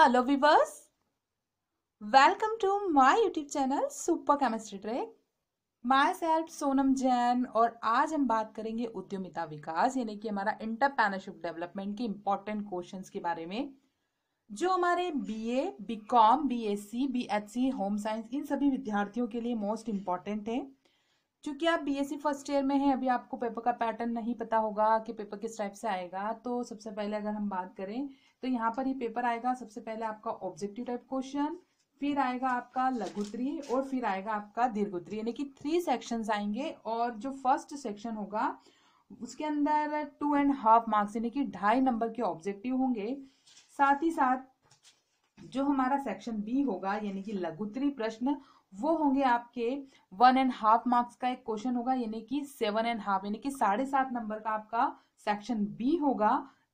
hello viewers welcome to my YouTube channel super chemistry trick myself Sonam Jain और आज हम बात करेंगे उद्यमिता विकास यानी कि हमारा इंटरप्रेनरशिप डेवलपमेंट के इंपॉर्टेंट क्वेश्चंस के बारे में जो हमारे BA, BCom, BSc, BHC, home science इन सभी विद्यार्थियों के लिए मोस्ट इम्पॉर्टेंट है चूंकि आप बीएससी फर्स्ट ईयर में हैं अभी आपको पेपर का पैटर्न नहीं पता होगा कि पेपर किस टाइप से आएगा तो सबसे पहले अगर हम बात करें तो यहाँ पर ये पेपर आएगा सबसे पहले आपका ऑब्जेक्टिव टाइप क्वेश्चन फिर आएगा आपका लघुत्री और फिर आएगा आपका दीर्घोत्री यानी कि थ्री सेक्शंस आएंगे और जो फर्स्ट सेक्शन होगा उसके अंदर टू एंड हाफ मार्क्स यानी कि ढाई नंबर के ऑब्जेक्टिव होंगे साथ ही साथ जो हमारा सेक्शन बी होगा यानी कि लघुत्री प्रश्न वो होंगे आपके वन एंड हाफ मार्क्स का एक क्वेश्चन होगा यानी कि सेवन एंड हाफ यानी कि साढ़े सात नंबर का आपका सेक्शन बी होगा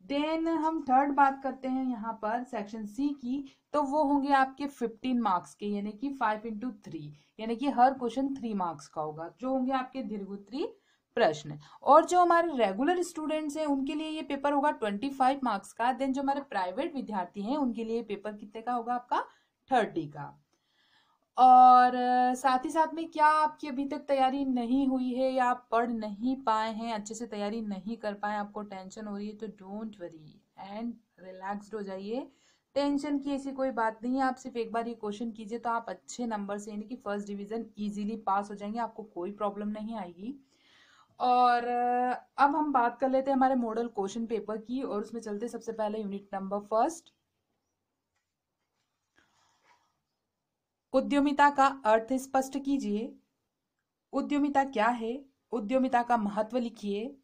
देन हम थर्ड बात करते हैं यहाँ पर सेक्शन सी की तो वो होंगे आपके फिफ्टीन मार्क्स के यानी कि फाइव इंटू थ्री यानी कि हर क्वेश्चन थ्री मार्क्स का होगा जो होंगे आपके दीर्घोत्री प्रश्न और जो हमारे रेगुलर स्टूडेंट्स हैं उनके लिए ये पेपर होगा ट्वेंटी फाइव मार्क्स का देन जो हमारे प्राइवेट विद्यार्थी हैं उनके लिए पेपर कितने का होगा आपका थर्टी का और साथ ही साथ में क्या आपकी अभी तक तैयारी नहीं हुई है या आप पढ़ नहीं पाए हैं अच्छे से तैयारी नहीं कर पाए आपको टेंशन हो रही है तो डोंट वरी एंड रिलैक्स्ड हो जाइए टेंशन की ऐसी कोई बात नहीं है आप सिर्फ एक बार ये क्वेश्चन कीजिए तो आप अच्छे नंबर से यानी कि फर्स्ट डिवीजन इजीली पास हो जाएंगे आपको कोई प्रॉब्लम नहीं आएगी और अब हम बात कर लेते हैं हमारे मॉडल क्वेश्चन पेपर की और उसमें चलते सबसे पहले यूनिट नंबर फर्स्ट उद्यमिता का अर्थ स्पष्ट कीजिए उद्यमिता क्या है उद्यमिता का महत्व लिखिए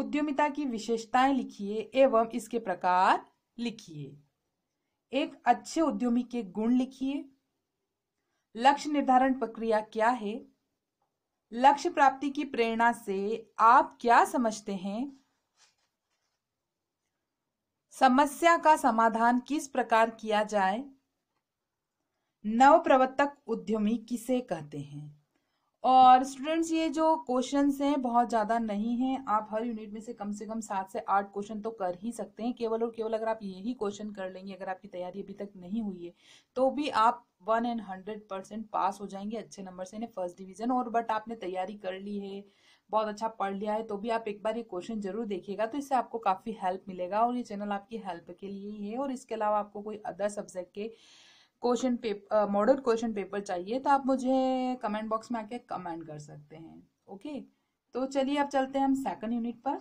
उद्यमिता की विशेषताएं लिखिए एवं इसके प्रकार लिखिए एक अच्छे उद्यमी के गुण लिखिए लक्ष्य निर्धारण प्रक्रिया क्या है लक्ष्य प्राप्ति की प्रेरणा से आप क्या समझते हैं समस्या का समाधान किस प्रकार किया जाए नवप्रवर्तक उद्यमी किसे कहते हैं और स्टूडेंट्स ये जो क्वेश्चन हैं बहुत ज़्यादा नहीं हैं आप हर यूनिट में से कम से कम सात से आठ क्वेश्चन तो कर ही सकते हैं केवल और केवल अगर आप यही क्वेश्चन कर लेंगे अगर आपकी तैयारी अभी तक नहीं हुई है तो भी आप one and hundred percent pass हो जाएंगे अच्छे नंबर से फर्स्ट डिवीजन और बट आपने तैयारी कर ली है बहुत अच्छा पढ़ लिया है तो भी आप एक बार ये क्वेश्चन जरूर देखिएगा तो इससे आपको काफ़ी हेल्प मिलेगा और ये चैनल आपकी हेल्प के लिए ही है और इसके अलावा आपको कोई अदर सब्जेक्ट के question paper model question paper चाहिए तो आप मुझे कमेंट बॉक्स में आके कमेंट कर सकते हैं ओके तो चलिए अब चलते हैं हम सेकंड यूनिट पर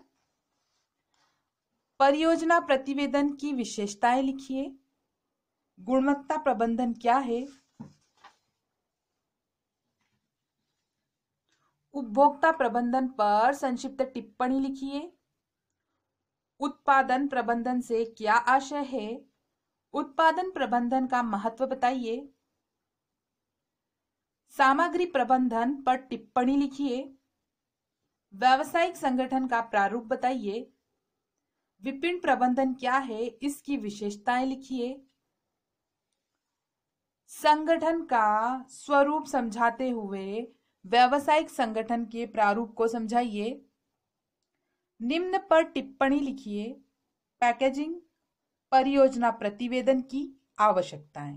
परियोजना प्रतिवेदन की विशेषताएं लिखिए गुणवत्ता प्रबंधन क्या है उपभोक्ता प्रबंधन पर संक्षिप्त टिप्पणी लिखिए उत्पादन प्रबंधन से क्या आशय है उत्पादन प्रबंधन का महत्व बताइए सामग्री प्रबंधन पर टिप्पणी लिखिए व्यावसायिक संगठन का प्रारूप बताइए विपिन प्रबंधन क्या है इसकी विशेषताएं लिखिए संगठन का स्वरूप समझाते हुए व्यावसायिक संगठन के प्रारूप को समझाइए निम्न पर टिप्पणी लिखिए पैकेजिंग परियोजना प्रतिवेदन की आवश्यकताएं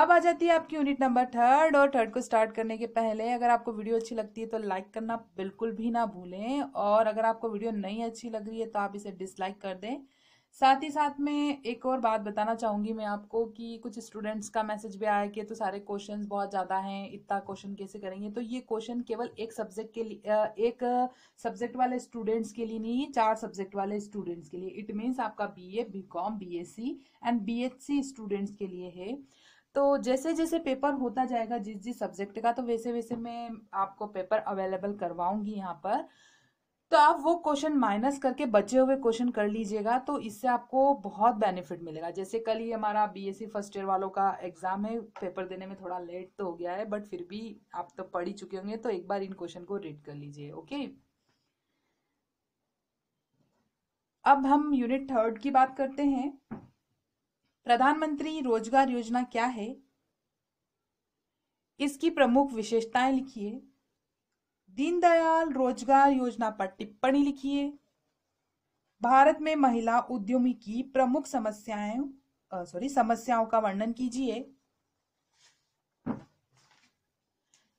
अब आ जाती है आपकी यूनिट नंबर थर्ड और थर्ड को स्टार्ट करने के पहले अगर आपको वीडियो अच्छी लगती है तो लाइक करना बिल्कुल भी ना भूलें और अगर आपको वीडियो नहीं अच्छी लग रही है तो आप इसे डिसलाइक कर दें साथ ही साथ में एक और बात बताना चाहूँगी मैं आपको कि कुछ स्टूडेंट्स का मैसेज भी आया कि तो सारे क्वेश्चन बहुत ज़्यादा हैं इतना क्वेश्चन कैसे करेंगे तो ये क्वेश्चन केवल एक सब्जेक्ट के लिए एक सब्जेक्ट वाले स्टूडेंट्स के लिए नहीं चार सब्जेक्ट वाले स्टूडेंट्स के लिए इट मीन्स आपका B A B com B S C and B H C students के लिए है तो जैसे जैसे पेपर होता जाएगा जिस जिस सब्जेक्ट का तो वैसे वैसे मैं आपको पेपर अवेलेबल करवाऊंगी यहाँ पर तो आप वो क्वेश्चन माइनस करके बचे हुए क्वेश्चन कर लीजिएगा तो इससे आपको बहुत बेनिफिट मिलेगा जैसे कल ही हमारा बीएससी फर्स्ट ईयर वालों का एग्जाम है पेपर देने में थोड़ा लेट तो हो गया है बट फिर भी आप तो पढ़ ही चुके होंगे तो एक बार इन क्वेश्चन को रीड कर लीजिए ओके अब हम यूनिट थर्ड की बात करते हैं प्रधानमंत्री रोजगार योजना क्या है इसकी प्रमुख विशेषताएं लिखिए दीनदयाल रोजगार योजना पर टिप्पणी लिखिए भारत में महिला उद्यमी की प्रमुख समस्याएं सॉरी समस्याओं का वर्णन कीजिए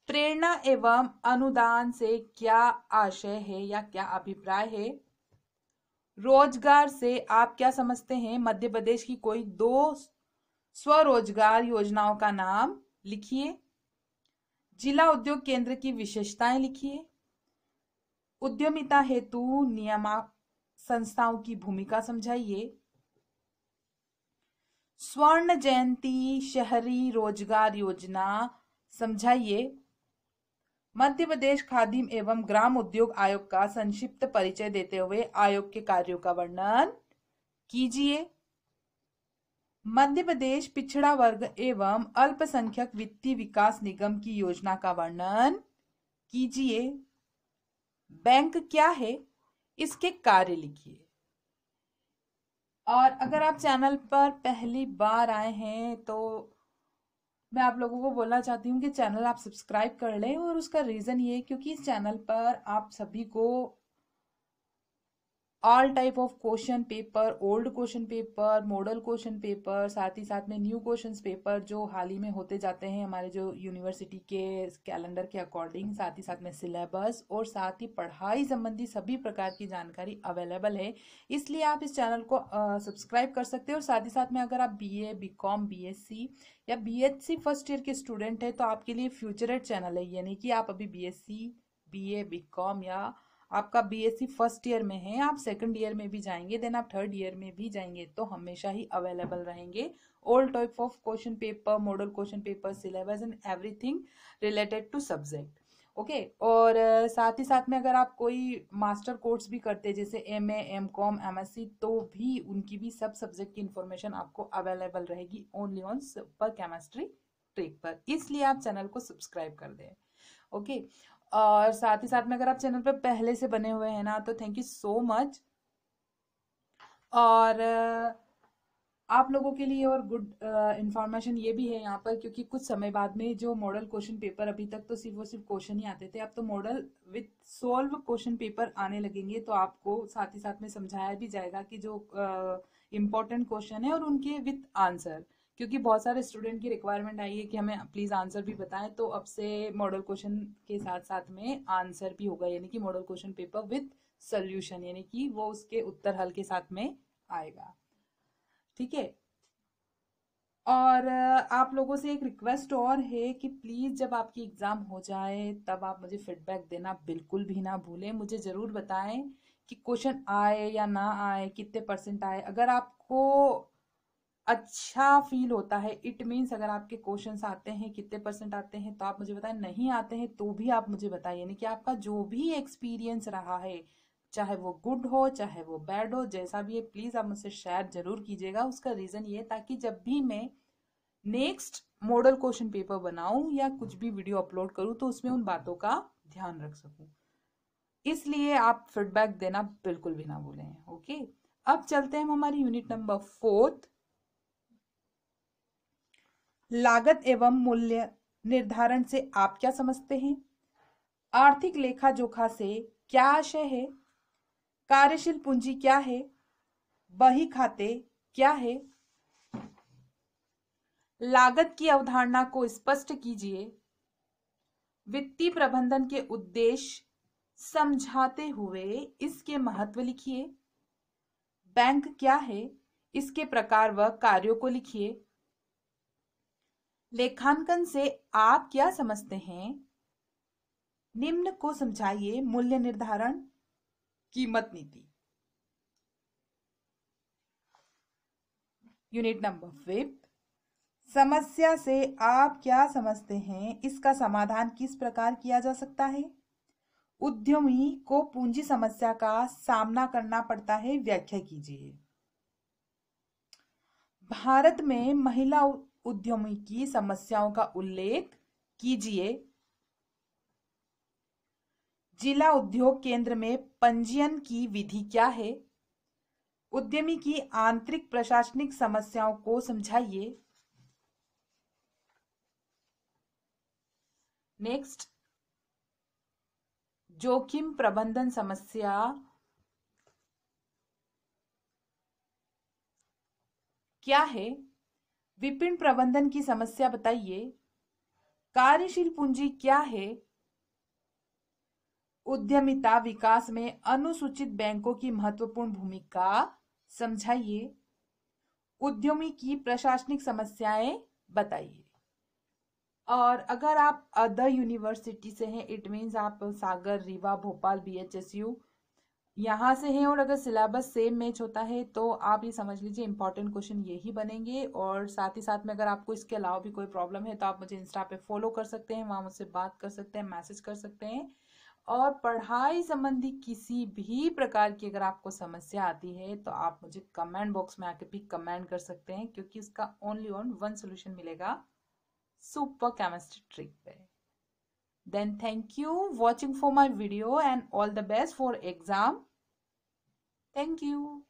प्रेरणा एवं अनुदान से क्या आशय है या क्या अभिप्राय है रोजगार से आप क्या समझते हैं मध्य प्रदेश की कोई दो स्वरोजगार योजनाओं का नाम लिखिए जिला उद्योग केंद्र की विशेषताएं लिखिए उद्यमिता हेतु नियमा संस्थाओं की भूमिका समझाइए स्वर्ण जयंती शहरी रोजगार योजना समझाइए मध्य प्रदेश खादिम एवं ग्राम उद्योग आयोग का संक्षिप्त परिचय देते हुए आयोग के कार्यों का वर्णन कीजिए मध्य प्रदेश पिछड़ा वर्ग एवं अल्पसंख्यक वित्तीय विकास निगम की योजना का वर्णन कीजिए बैंक क्या है इसके कार्य लिखिए और अगर आप चैनल पर पहली बार आए हैं तो मैं आप लोगों को बोलना चाहती हूँ कि चैनल आप सब्सक्राइब कर लें और उसका रीज़न ये क्योंकि इस चैनल पर आप सभी को all type of question paper old question paper model question paper साथ ही साथ में न्यू क्वेश्चन पेपर जो हाल ही में होते जाते हैं हमारे जो यूनिवर्सिटी के कैलेंडर के अकॉर्डिंग साथ ही साथ में सिलेबस और साथ ही पढ़ाई संबंधी सभी प्रकार की जानकारी अवेलेबल है इसलिए आप इस चैनल को सब्सक्राइब कर सकते हैं और साथ ही साथ में अगर आप B A B com B S C या B H C first year के स्टूडेंट हैं तो आपके लिए फ्यूचर एड चैनल है यानी कि आप अभी B S C B A B com या आपका बीएससी फर्स्ट ईयर में है आप सेकंड ईयर में भी जाएंगे देन आप थर्ड ईयर में भी जाएंगे तो हमेशा ही अवेलेबल रहेंगे all type of question paper model question paper syllabus and everything related to subject okay और साथ ही साथ में अगर आप कोई मास्टर कोर्स भी करते हैं जैसे M A M com M S C तो भी उनकी भी सब सब्जेक्ट की इन्फॉर्मेशन आपको अवेलेबल रहेगी only on super chemistry trick पर इसलिए आप चैनल को सब्सक्राइब कर दें ओके और साथ ही साथ में अगर आप चैनल पर पहले से बने हुए हैं ना तो थैंक यू सो मच और आप लोगों के लिए और गुड इन्फॉर्मेशन ये भी है यहाँ पर क्योंकि कुछ समय बाद में जो मॉडल क्वेश्चन पेपर अभी तक तो सिर्फ और सिर्फ क्वेश्चन ही आते थे अब तो model with solve question paper आने लगेंगे तो आपको साथ ही साथ में समझाया भी जाएगा कि जो इम्पोर्टेंट uh, क्वेश्चन है और उनके विथ आंसर क्योंकि बहुत सारे स्टूडेंट की रिक्वायरमेंट आई है कि हमें प्लीज़ आंसर भी बताएं तो अब से मॉडल क्वेश्चन के साथ साथ में आंसर भी होगा यानी कि model question paper with solution यानी कि वो उसके उत्तर हल के साथ में आएगा ठीक है और आप लोगों से एक रिक्वेस्ट और है कि प्लीज़ जब आपकी एग्ज़ाम हो जाए तब आप मुझे फीडबैक देना बिल्कुल भी ना भूलें मुझे ज़रूर बताएं कि क्वेश्चन आए या ना आए कितने परसेंट आए अगर आपको अच्छा फील होता है इट मीन्स अगर आपके क्वेश्चन आते हैं कितने परसेंट आते हैं तो आप मुझे बताएं नहीं आते हैं तो भी आप मुझे बताएं यानी कि आपका जो भी एक्सपीरियंस रहा है चाहे वो गुड हो चाहे वो बैड हो जैसा भी है प्लीज आप मुझसे शेयर जरूर कीजिएगा उसका रीजन ये ताकि जब भी मैं नेक्स्ट मॉडल क्वेश्चन पेपर बनाऊं या कुछ भी वीडियो अपलोड करूं तो उसमें उन बातों का ध्यान रख सकूं इसलिए आप फीडबैक देना बिल्कुल भी ना भूलें ओके अब चलते हैं हम हमारी यूनिट नंबर फोर्थ लागत एवं मूल्य निर्धारण से आप क्या समझते हैं आर्थिक लेखा जोखा से क्या आशय है कार्यशील पूंजी क्या है बही खाते क्या है लागत की अवधारणा को स्पष्ट कीजिए वित्तीय प्रबंधन के उद्देश्य समझाते हुए इसके महत्व लिखिए बैंक क्या है इसके प्रकार व कार्यों को लिखिए लेखांकन से आप क्या समझते हैं निम्न को समझाइए मूल्य निर्धारण कीमत नीति यूनिट नंबर फिफ्थ समस्या से आप क्या समझते हैं इसका समाधान किस प्रकार किया जा सकता है उद्यमी को पूंजी समस्या का सामना करना पड़ता है व्याख्या कीजिए भारत में महिला उद्यमी की समस्याओं का उल्लेख कीजिए जिला उद्योग केंद्र में पंजीयन की विधि क्या है उद्यमी की आंतरिक प्रशासनिक समस्याओं को समझाइए नेक्स्ट जोखिम प्रबंधन समस्या क्या है विपिन प्रबंधन की समस्या बताइए कार्यशील पूंजी क्या है उद्यमिता विकास में अनुसूचित बैंकों की महत्वपूर्ण भूमिका समझाइए उद्यमी की प्रशासनिक समस्याएं बताइए और अगर आप अदर यूनिवर्सिटी से हैं इट मीन्स आप Sagar Rewa Bhopal B H S U यहाँ से है और अगर सिलेबस सेम मैच होता है तो आप ये समझ लीजिए इंपॉर्टेंट क्वेश्चन यही बनेंगे और साथ ही साथ में अगर आपको इसके अलावा भी कोई प्रॉब्लम है तो आप मुझे इंस्टा पे फॉलो कर सकते हैं वहाँ मुझसे बात कर सकते हैं मैसेज कर सकते हैं और पढ़ाई संबंधी किसी भी प्रकार की अगर आपको समस्या आती है तो आप मुझे कमेंट बॉक्स में आके भी कमेंट कर सकते हैं क्योंकि इसका ओनली ओन वन सोल्यूशन मिलेगा सुपर केमिस्ट्री ट्रिक पे then thank you watching for my video and all the best for exam thank you